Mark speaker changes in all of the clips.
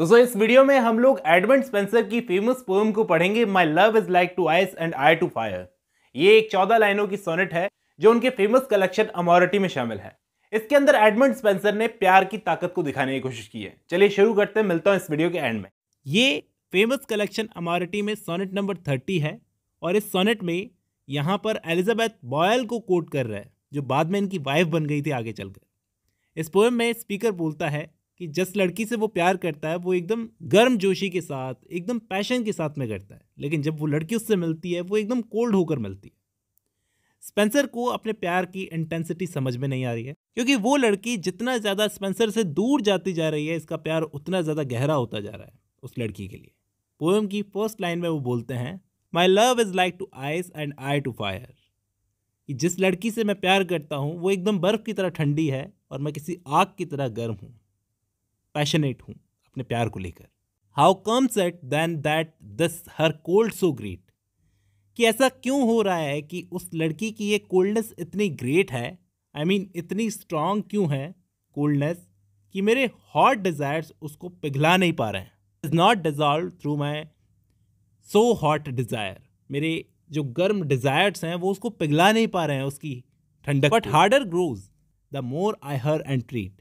Speaker 1: दोस्तों इस वीडियो में हम लोग एडमंड स्पेंसर की फेमस पोएम को पढ़ेंगे my love is like to ice and I to fire ये एक चौदह लाइनों की सोनेट है जो उनके फेमस कलेक्शन अमोरिटी में शामिल है इसके अंदर एडमंड स्पेंसर ने प्यार की ताकत को दिखाने की कोशिश की है चलिए शुरू करते हैं मिलता हूँ इस वीडियो के एंड में ये फेमस कलेक्शन अमोरिटी में सोनेट नंबर थर्टी है और इस सोनेट में यहाँ पर एलिजाबैथ बॉयल को कोट कर रहा है जो बाद में इनकी वाइफ बन गई थी आगे चलकर इस पोएम में स्पीकर बोलता है कि जिस लड़की से वो प्यार करता है वो एकदम गर्म जोशी के साथ एकदम पैशन के साथ में करता है लेकिन जब वो लड़की उससे मिलती है वो एकदम कोल्ड होकर मिलती है स्पेंसर को अपने प्यार की इंटेंसिटी समझ में नहीं आ रही है क्योंकि वो लड़की जितना ज़्यादा स्पेंसर से दूर जाती जा रही है इसका प्यार उतना ज़्यादा गहरा होता जा रहा है उस लड़की के लिए पोएम की फर्स्ट लाइन में वो बोलते हैं my love is like to ice and I to fire कि जिस लड़की से मैं प्यार करता हूँ वो एकदम बर्फ़ की तरह ठंडी है और मैं किसी आग की तरह गर्म हूँ पैशनेट हूँ अपने प्यार को लेकर how comes it then that this her cold so great कि ऐसा क्यों हो रहा है कि उस लड़की की ये कोल्डनेस इतनी ग्रेट है आई I मीन mean, इतनी स्ट्रांग क्यों है कोल्डनेस कि मेरे हॉट डिज़ायर्स उसको पिघला नहीं पा रहे हैं is not dissolved through my so hot desire मेरे जो गर्म डिज़ायर्स हैं वो उसको पिघला नहीं पा रहे हैं उसकी ठंडक but harder grows the more I her entreat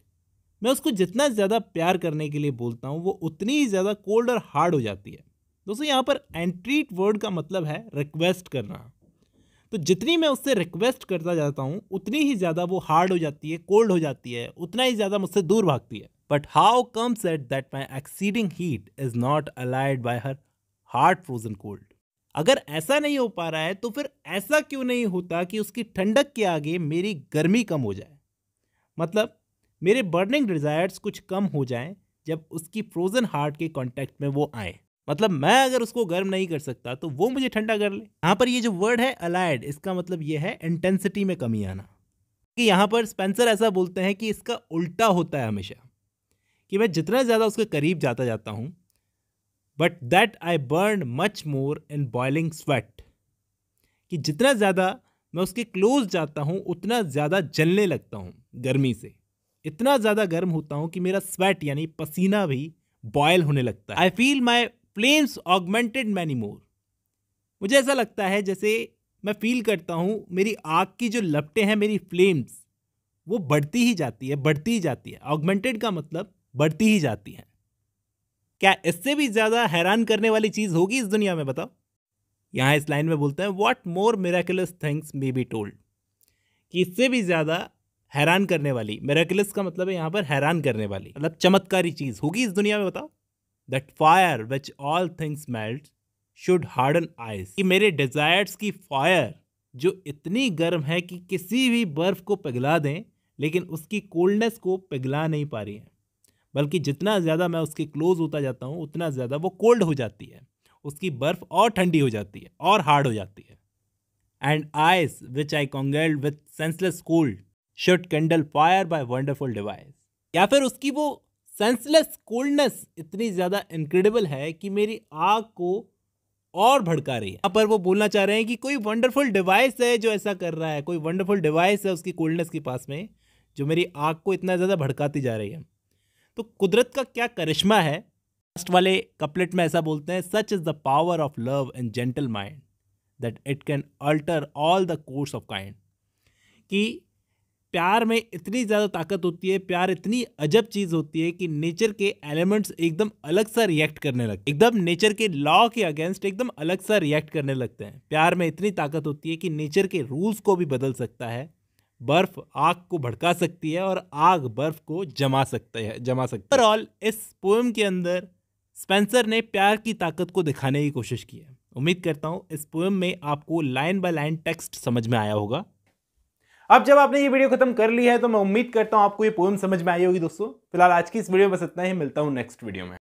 Speaker 1: मैं उसको जितना ज़्यादा प्यार करने के लिए बोलता हूँ वो उतनी ही ज़्यादा कोल्ड और हार्ड हो जाती है दोस्तों यहाँ पर एंट्रीट वर्ड का मतलब है रिक्वेस्ट करना तो जितनी मैं उससे रिक्वेस्ट करता जाता हूँ उतनी ही ज़्यादा वो हार्ड हो जाती है कोल्ड हो जाती है उतना ही ज़्यादा मुझसे दूर भागती है but how comes it that my exceeding heat is not allayed by her hard frozen cold अगर ऐसा नहीं हो पा रहा है तो फिर ऐसा क्यों नहीं होता कि उसकी ठंडक के आगे मेरी गर्मी कम हो जाए मतलब मेरे बर्निंग डिज़ायर्स कुछ कम हो जाएं जब उसकी फ्रोज़न हार्ट के कांटेक्ट में वो आए मतलब मैं अगर उसको गर्म नहीं कर सकता तो वो मुझे ठंडा कर ले यहाँ पर ये जो वर्ड है अलाइड इसका मतलब ये है इंटेंसिटी में कमी आना कि यहाँ पर स्पेंसर ऐसा बोलते हैं कि इसका उल्टा होता है हमेशा कि मैं जितना ज़्यादा उसके करीब जाता जाता हूँ but that I burn much more in boiling sweat कि जितना ज़्यादा मैं उसके क्लोज जाता हूँ उतना ज़्यादा जलने लगता हूँ गर्मी से इतना ज़्यादा गर्म होता हूँ कि मेरा स्वेट यानी पसीना भी बॉयल होने लगता है I feel my flames augmented many more मुझे ऐसा लगता है जैसे मैं फील करता हूँ मेरी आग की जो लपटें हैं मेरी फ्लेम्स वो बढ़ती ही जाती है बढ़ती ही जाती है ऑगमेंटेड का मतलब बढ़ती ही जाती है क्या इससे भी ज़्यादा हैरान करने वाली चीज़ होगी इस दुनिया में बताओ यहाँ इस लाइन में बोलते हैं what more miraculous things may be told कि इससे भी ज़्यादा हैरान करने वाली मेराकिलस का मतलब है यहाँ पर हैरान करने वाली मतलब चमत्कारी चीज़ होगी इस दुनिया में बताओ that fire which all things melt should harden ice कि मेरे डिज़ायर्स की फायर जो इतनी गर्म है कि किसी भी बर्फ़ को पिघला दें लेकिन उसकी कोल्डनेस को पिघला नहीं पा रही है बल्कि जितना ज़्यादा मैं उसके क्लोज़ होता जाता हूँ उतना ज़्यादा वो कोल्ड हो जाती है उसकी बर्फ़ और ठंडी हो जाती है और हार्ड हो जाती है and ice which I congealed with senseless cold should kindle fire by wonderful device या फिर उसकी वो सेंसलेस कोल्डनेस इतनी ज़्यादा इनक्रेडिबल है कि मेरी आग को और भड़का रही है यहाँ पर वो बोलना चाह रहे हैं कि कोई वंडरफुल डिवाइस है जो ऐसा कर रहा है कोई वंडरफुल डिवाइस है उसकी कोल्डनेस के पास में जो मेरी आग को इतना ज़्यादा भड़काती जा रही है तो कुदरत का क्या करिश्मा है लास्ट वाले कपलेट में ऐसा बोलते हैं such is the power of love and gentle mind that it can alter all the course of kind कि प्यार में इतनी ज़्यादा ताकत होती है प्यार इतनी अजब चीज़ होती है कि नेचर के एलिमेंट्स एकदम अलग सा रिएक्ट करने लगते एकदम नेचर के लॉ के अगेंस्ट एकदम अलग सा रिएक्ट करने लगते हैं प्यार में इतनी ताकत होती है कि नेचर के रूल्स को भी बदल सकता है बर्फ आग को भड़का सकती है और आग बर्फ को जमा सकता है जमा सकता है ओवरऑल इस पोएम के अंदर स्पेंसर ने प्यार की ताकत को दिखाने की कोशिश की है उम्मीद करता हूँ इस पोएम में आपको लाइन बाय लाइन टेक्स्ट समझ में आया होगा अब जब आपने ये वीडियो खत्म कर ली है तो मैं उम्मीद करता हूँ आपको ये पोएम समझ में आई होगी दोस्तों फिलहाल आज की इस वीडियो में बस इतना ही मिलता हूँ नेक्स्ट वीडियो में